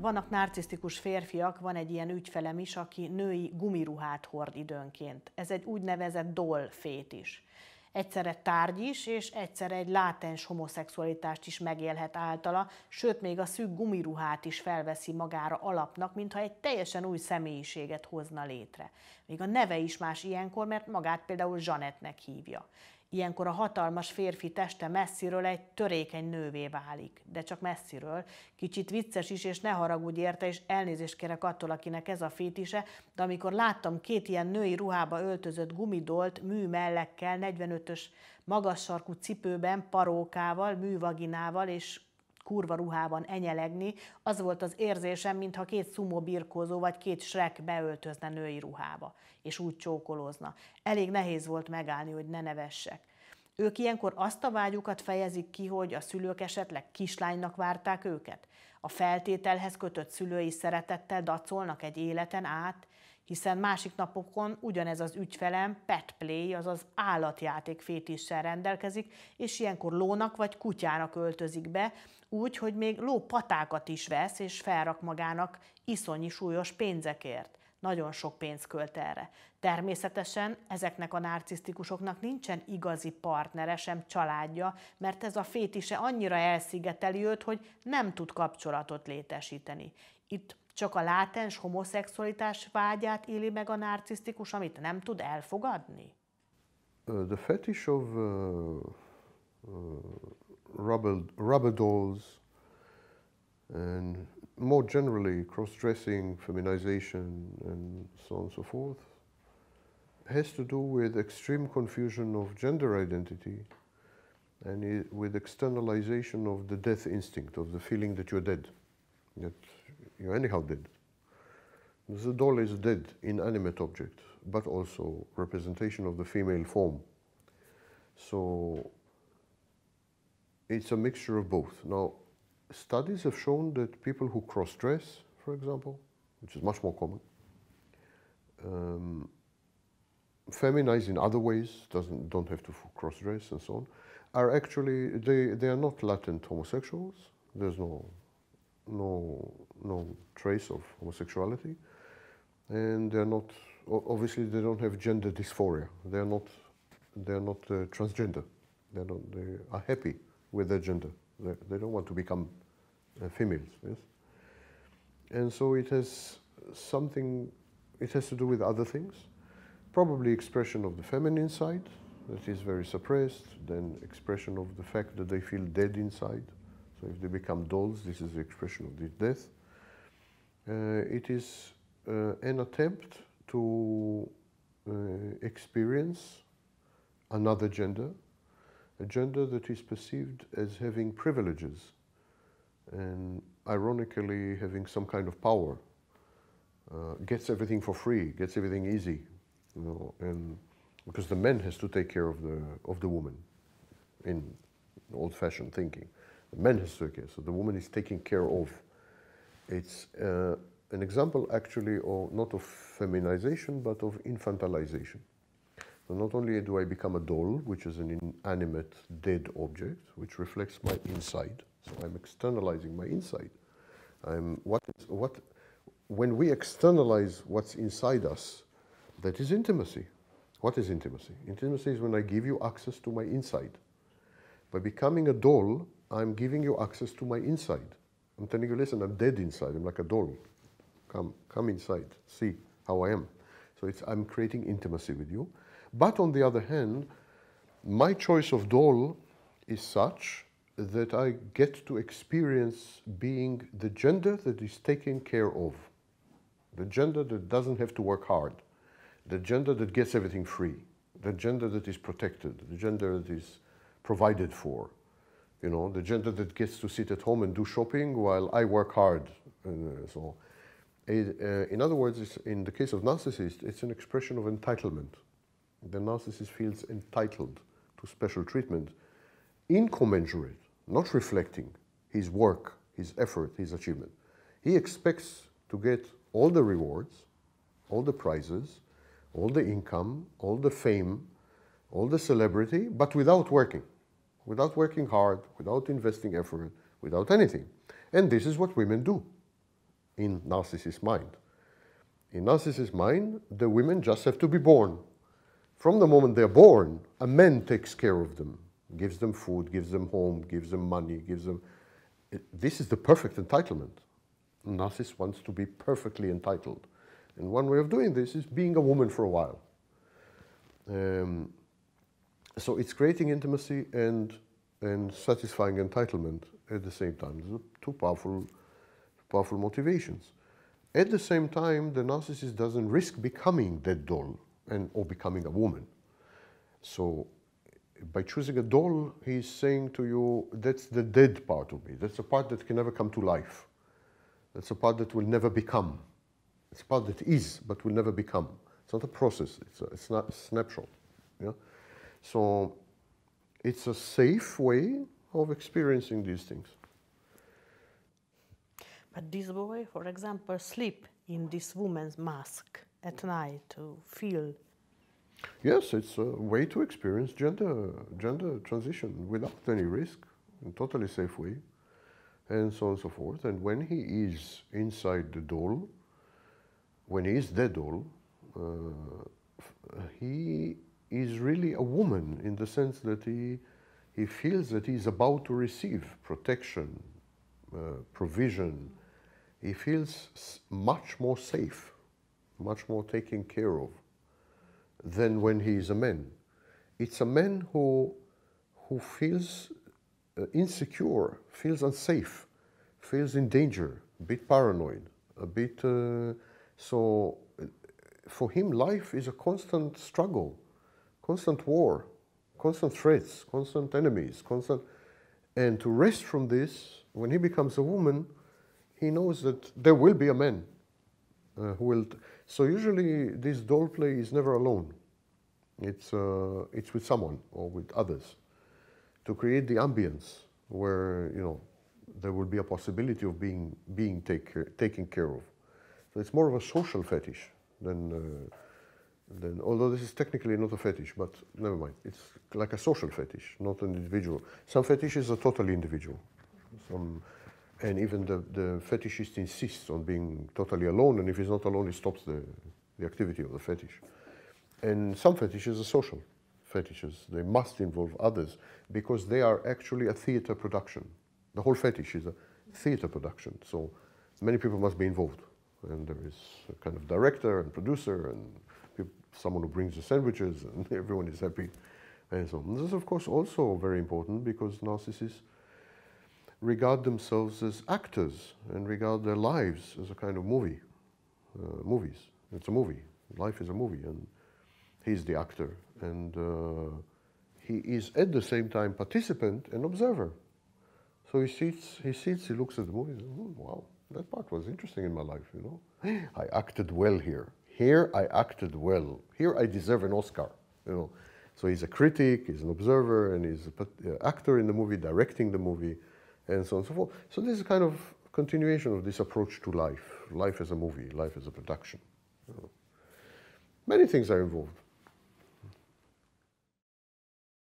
vannak narcisztikus férfiak, van egy ilyen ügyfelem is, aki női gumiruhát hord időnként. Ez egy úgynevezett doll fét is. Egyszerre tárgy is, és egyszerre egy látens homoszexualitást is megélhet általa, sőt még a szűk gumiruhát is felveszi magára alapnak, mintha egy teljesen új személyiséget hozna létre. Még a neve is más ilyenkor, mert magát például Zsanetnek hívja. Ilyenkor a hatalmas férfi teste messziről egy törékeny nővé válik, de csak messziről. Kicsit vicces is, és ne haragudj érte, és elnézést kérek attól, akinek ez a fétise, de amikor láttam két ilyen női ruhába öltözött gumidolt, mű mellekkel, 45-ös magas sarkú cipőben, parókával, művaginával és kurva ruhában enyelegni, az volt az érzésem, mintha két szumó birkózó vagy két srek beöltözne női ruhába, és úgy csókolózna. Elég nehéz volt megállni, hogy ne nevessek. Ők ilyenkor azt a vágyukat fejezik ki, hogy a szülők esetleg kislánynak várták őket? A feltételhez kötött szülői szeretettel dacolnak egy életen át? hiszen másik napokon ugyanez az ügyfelem pet play, azaz állatjáték fétissel rendelkezik, és ilyenkor lónak vagy kutyának öltözik be, úgy, hogy még ló patákat is vesz, és felrak magának iszonyi súlyos pénzekért. Nagyon sok pénz költ erre. Természetesen ezeknek a narcisztikusoknak nincsen igazi partnere, sem családja, mert ez a fétise annyira elszigeteli őt, hogy nem tud kapcsolatot létesíteni. Itt csak a látens homoszexualitás vágyát éli meg a narcisztikus, amit nem tud elfogadni? the fetish of uh, uh, rubber, rubber dolls and more generally cross-dressing, feminization and so on and so forth has to do with extreme confusion of gender identity and with externalization of the death instinct, of the feeling that you're dead. That you anyhow did. The doll is dead, inanimate object, but also representation of the female form. So it's a mixture of both. Now, studies have shown that people who cross-dress, for example, which is much more common, um, feminize in other ways, doesn't, don't have to cross-dress and so on, are actually, they, they are not latent homosexuals. There's no, no trace of homosexuality, and they're not obviously they don't have gender dysphoria. They're not they're not uh, transgender. They're not, they are happy with their gender. They, they don't want to become uh, females. Yes, and so it has something. It has to do with other things, probably expression of the feminine side that is very suppressed, then expression of the fact that they feel dead inside. So if they become dolls, this is the expression of this death. Uh, it is uh, an attempt to uh, experience another gender, a gender that is perceived as having privileges and ironically having some kind of power. Uh, gets everything for free, gets everything easy, you know, and because the man has to take care of the of the woman, in old-fashioned thinking, the man has to take care. So the woman is taking care of. It's uh, an example actually of not of feminization but of infantilization. So not only do I become a doll, which is an inanimate dead object, which reflects my inside, so I'm externalizing my inside. I'm what is, what when we externalize what's inside us, that is intimacy. What is intimacy? Intimacy is when I give you access to my inside. By becoming a doll, I'm giving you access to my inside. I'm telling you, listen, I'm dead inside. I'm like a doll. Come, come inside. See how I am. So it's, I'm creating intimacy with you. But on the other hand, my choice of doll is such that I get to experience being the gender that is taken care of, the gender that doesn't have to work hard, the gender that gets everything free, the gender that is protected, the gender that is provided for, you know, the gender that gets to sit at home and do shopping while I work hard. And, uh, so, it, uh, in other words, in the case of narcissists, it's an expression of entitlement. The narcissist feels entitled to special treatment, incommensurate, not reflecting his work, his effort, his achievement. He expects to get all the rewards, all the prizes, all the income, all the fame, all the celebrity, but without working without working hard, without investing effort, without anything. And this is what women do in narcissist mind. In narcissist mind, the women just have to be born. From the moment they're born, a man takes care of them, gives them food, gives them home, gives them money, gives them. This is the perfect entitlement. narcissist wants to be perfectly entitled. And one way of doing this is being a woman for a while. Um, so it's creating intimacy and and satisfying entitlement at the same time. These are two powerful, powerful motivations. At the same time, the narcissist doesn't risk becoming that doll and or becoming a woman. So by choosing a doll, he's saying to you, that's the dead part of me. That's the part that can never come to life. That's a part that will never become. It's a part that is, but will never become. It's not a process, it's a, it's not a snapshot. Yeah? So it's a safe way of experiencing these things. But this boy, for example, sleep in this woman's mask at night to feel. Yes, it's a way to experience gender gender transition without any risk, in totally safe way, and so on and so forth. And when he is inside the doll, when he is the doll, uh, he is really a woman in the sense that he, he feels that he's about to receive protection, uh, provision. He feels much more safe, much more taken care of than when he is a man. It's a man who, who feels uh, insecure, feels unsafe, feels in danger, a bit paranoid, a bit. Uh, so uh, for him, life is a constant struggle constant war, constant threats, constant enemies, constant. And to rest from this, when he becomes a woman, he knows that there will be a man uh, who will. so usually, this doll play is never alone. It's uh, it's with someone or with others to create the ambience where you know there will be a possibility of being being take care, taken care of. So it's more of a social fetish than. Uh, then, although this is technically not a fetish, but never mind. It's like a social fetish, not an individual. Some fetishes are totally individual. Some, and even the, the fetishist insists on being totally alone, and if he's not alone, he stops the, the activity of the fetish. And some fetishes are social fetishes. They must involve others because they are actually a theater production. The whole fetish is a theater production, so many people must be involved. And there is a kind of director and producer and someone who brings the sandwiches and everyone is happy and so on. This is of course also very important because narcissists regard themselves as actors and regard their lives as a kind of movie, uh, movies. It's a movie. Life is a movie and he's the actor and uh, he is at the same time participant and observer. So he sits, he sits, he looks at the movies, and, hmm, wow, that part was interesting in my life, you know. I acted well here. Here I acted well. Here I deserve an Oscar. You know, so he's a critic, he's an observer, and he's an uh, actor in the movie, directing the movie, and so on and so forth. So this is kind of continuation of this approach to life, life as a movie, life as a production. You know. Many things are involved.